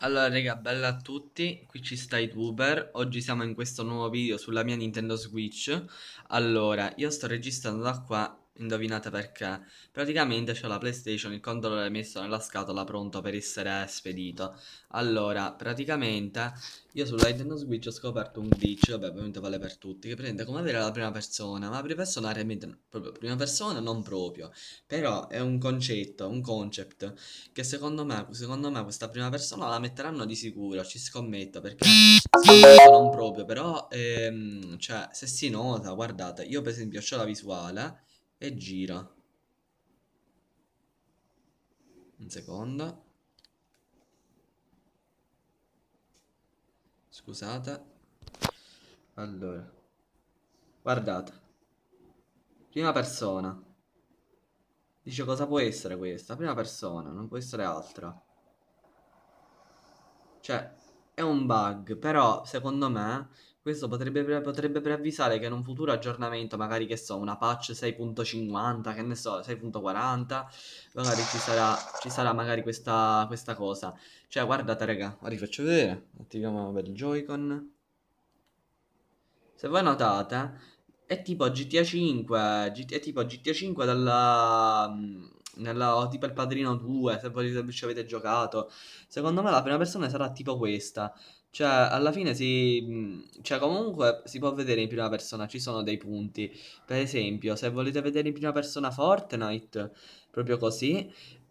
Allora raga, bella a tutti, qui ci sta Tuber, oggi siamo in questo nuovo video sulla mia Nintendo Switch Allora, io sto registrando da qua Indovinate perché? Praticamente c'è la PlayStation, il controller messo nella scatola pronto per essere spedito. Allora, praticamente io sulla Nintendo Switch ho scoperto un glitch, vabbè ovviamente vale per tutti, che prende come avere la prima persona, ma la prima persona realmente proprio prima persona non proprio, però è un concetto, un concept che secondo me, secondo me questa prima persona la metteranno di sicuro, ci scommetto perché scommetto non proprio, però ehm, cioè se si nota, guardate, io per esempio ho la visuale e gira un secondo scusate allora guardate prima persona dice cosa può essere questa prima persona non può essere altra cioè è un bug però secondo me questo potrebbe, potrebbe preavvisare che in un futuro aggiornamento, magari che so, una patch 6.50, che ne so, 6.40, magari ci sarà, ci sarà magari questa, questa cosa. Cioè, guardate, raga, vi faccio vedere. Attiviamo per il Joy-Con. Se voi notate, è tipo GTA 5, è tipo GTA 5 dalla... Nella, tipo il Padrino 2, se voi ci avete giocato. Secondo me la prima persona sarà tipo questa. Cioè, alla fine si... Mhmm, cioè, comunque si può vedere in prima persona, ci sono dei punti. Per esempio, se volete vedere in prima persona Fortnite, proprio così,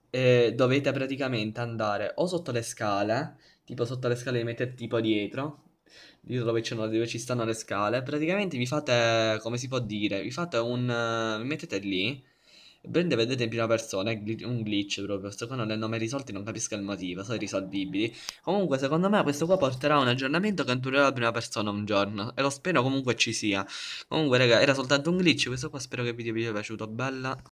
eh, dovete praticamente andare o sotto le scale, tipo sotto le scale li mettete tipo dietro, dietro dove, dove, ci stanno le scale, praticamente vi fate, come si può dire, vi fate un... vi mettete lì prende vedete in prima persona, è un glitch proprio, questo qua non l'hanno mai risolto non capisco il motivo, sono risolvibili. Comunque secondo me questo qua porterà un aggiornamento che atturerà la prima persona un giorno e lo spero comunque ci sia. Comunque raga, era soltanto un glitch, questo qua spero che il video vi sia piaciuto, bella.